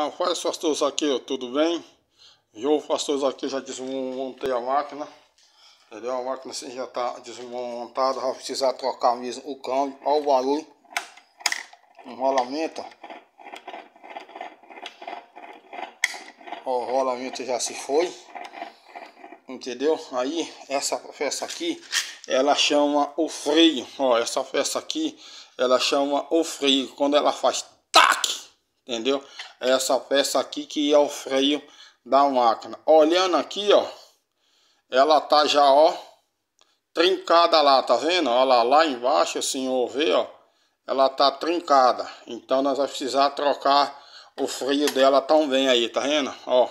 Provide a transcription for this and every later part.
Ah, faz pastor Zaqueu, tudo bem? Eu, pastor Zaqueu, já desmontei a máquina. Entendeu? A máquina assim, já está desmontada, vai precisar trocar mesmo o câmbio. Olha o barulho. Um rolamento. Ó, o rolamento já se foi. Entendeu? Aí, essa peça aqui, ela chama o freio. Ó, essa peça aqui, ela chama o freio. Quando ela faz entendeu? Essa peça aqui que é o freio da máquina. Olhando aqui, ó, ela tá já, ó, trincada lá, tá vendo? Olha lá, lá embaixo, assim, senhor vê, ó, ela tá trincada. Então nós vamos precisar trocar o freio dela também aí, tá vendo? Ó,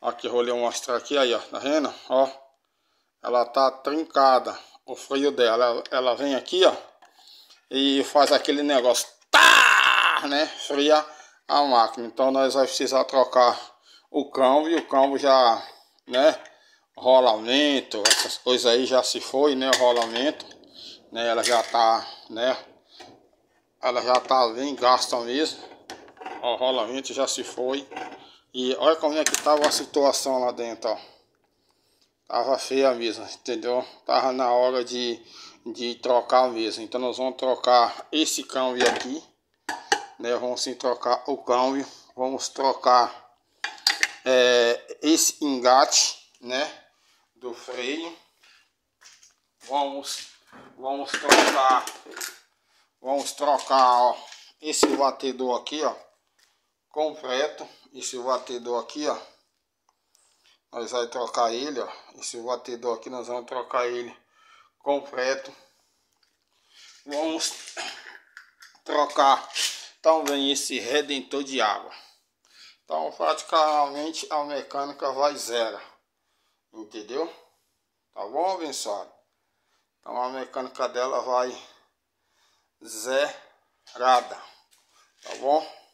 aqui vou lhe mostrar aqui aí, ó, tá vendo? Ó, ela tá trincada, o freio dela, ela vem aqui, ó, e faz aquele negócio, tá, né, freia a máquina. Então nós vamos precisar trocar o câmbio e o câmbio já, né? Rolamento, essas coisas aí já se foi, né? O rolamento, né? Ela já tá, né? Ela já tá bem gasta mesmo. O rolamento já se foi. E olha como é que tava a situação lá dentro, ó. Tava feia mesmo, entendeu? Tava na hora de, de trocar mesmo. Então nós vamos trocar esse câmbio aqui né? Vamos sim trocar o câmbio. Vamos trocar é, esse engate né? do freio. Vamos, vamos trocar. Vamos trocar ó, esse batedor aqui, ó. Completo. Esse batedor aqui, ó. Nós vamos trocar ele, ó. Esse batedor aqui nós vamos trocar ele completo. Vamos trocar então vem esse redentor de água. Então praticamente a mecânica vai zero. Entendeu? Tá bom, abençoado? Então a mecânica dela vai zerada. Tá bom?